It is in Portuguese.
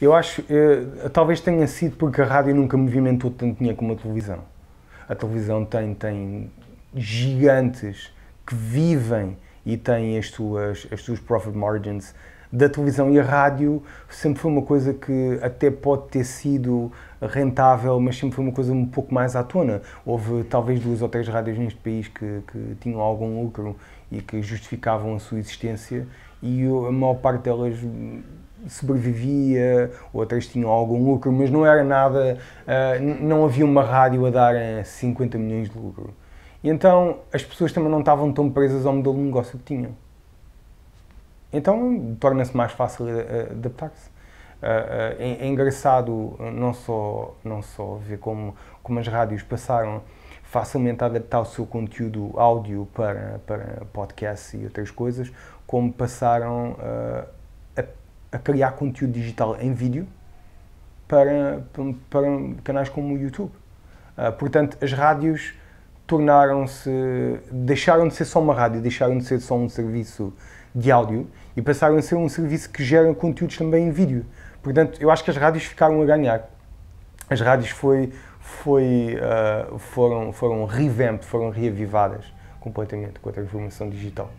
Eu acho, eu, eh, talvez tenha sido porque a rádio nunca movimentou tanto dinheiro como a televisão. A televisão tem, tem gigantes que vivem e têm as suas, as suas profit margins da televisão e a rádio sempre foi uma coisa que até pode ter sido rentável, mas sempre foi uma coisa um pouco mais à tona. Houve talvez duas ou três rádios neste país que, que tinham algum lucro e que justificavam a sua existência e a maior parte delas sobrevivia, outras tinham algum lucro, mas não era nada, uh, não havia uma rádio a dar 50 eh, milhões de lucro. E então as pessoas também não estavam tão presas ao modelo de negócio que tinham. Então torna-se mais fácil eh, eh, adaptar-se. Uh, uh, é, é, engraçado não só, não só ver como, como as rádios passaram facilmente a adaptar o seu conteúdo áudio para, para podcasts e outras coisas, como passaram uh, a criar conteúdo digital em vídeo para, para, para canais como o YouTube. Uh, portanto, as rádios tornaram-se, deixaram de ser só uma rádio, deixaram de ser só um serviço de áudio e passaram a ser um serviço que gera conteúdos também em vídeo. Portanto, eu acho que as rádios ficaram a ganhar. As rádios foi, foi, uh, foram, foram revamped, foram reavivadas completamente com a transformação digital.